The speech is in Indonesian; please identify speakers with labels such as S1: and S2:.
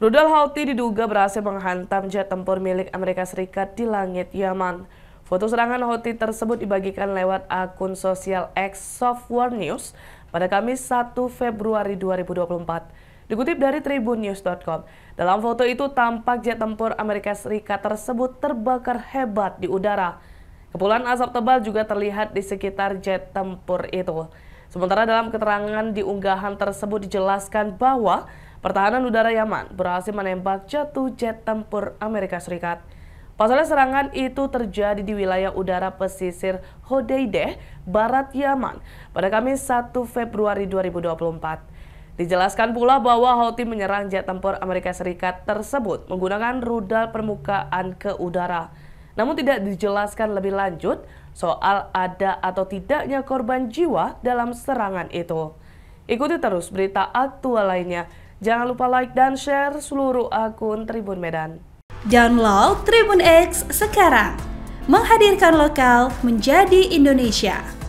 S1: Rudal Houthi diduga berhasil menghantam jet tempur milik Amerika Serikat di langit Yaman. Foto serangan Houthi tersebut dibagikan lewat akun sosial X Software News pada Kamis 1 Februari 2024. Dikutip dari tribunnews.com, dalam foto itu tampak jet tempur Amerika Serikat tersebut terbakar hebat di udara. Kepulan asap tebal juga terlihat di sekitar jet tempur itu. Sementara dalam keterangan di unggahan tersebut dijelaskan bahwa Pertahanan udara Yaman berhasil menembak jatuh jet tempur Amerika Serikat. Pasalnya serangan itu terjadi di wilayah udara pesisir Hodeideh, barat Yaman, pada Kamis 1 Februari 2024. Dijelaskan pula bahwa Houthi menyerang jet tempur Amerika Serikat tersebut menggunakan rudal permukaan ke udara. Namun tidak dijelaskan lebih lanjut soal ada atau tidaknya korban jiwa dalam serangan itu. Ikuti terus berita aktual lainnya Jangan lupa like dan share seluruh akun Tribun Medan.
S2: Download Tribun X
S1: sekarang.
S2: Menghadirkan lokal menjadi Indonesia.